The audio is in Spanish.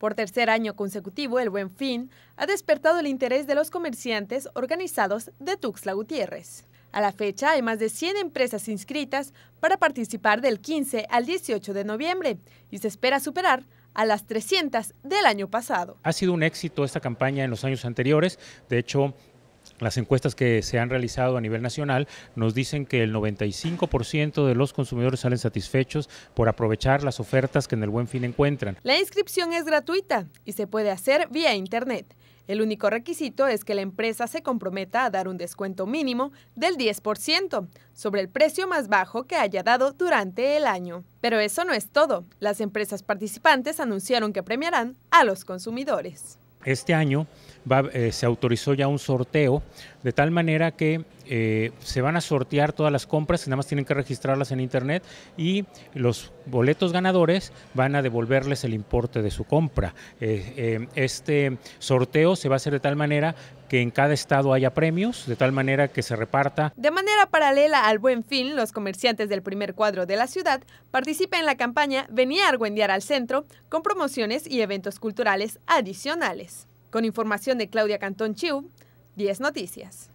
Por tercer año consecutivo, el Buen Fin ha despertado el interés de los comerciantes organizados de Tuxtla Gutiérrez. A la fecha hay más de 100 empresas inscritas para participar del 15 al 18 de noviembre y se espera superar a las 300 del año pasado. Ha sido un éxito esta campaña en los años anteriores. De hecho, las encuestas que se han realizado a nivel nacional nos dicen que el 95% de los consumidores salen satisfechos por aprovechar las ofertas que en el buen fin encuentran. La inscripción es gratuita y se puede hacer vía Internet. El único requisito es que la empresa se comprometa a dar un descuento mínimo del 10% sobre el precio más bajo que haya dado durante el año. Pero eso no es todo. Las empresas participantes anunciaron que premiarán a los consumidores. Este año eh, se autorizó ya un sorteo, de tal manera que eh, se van a sortear todas las compras, nada más tienen que registrarlas en internet y los boletos ganadores van a devolverles el importe de su compra. Eh, este sorteo se va a hacer de tal manera que en cada estado haya premios, de tal manera que se reparta. De manera paralela al buen fin, los comerciantes del primer cuadro de la ciudad participan en la campaña Venía a Argüendear al centro con promociones y eventos culturales adicionales. Con información de Claudia Cantón Chiu, 10 Noticias.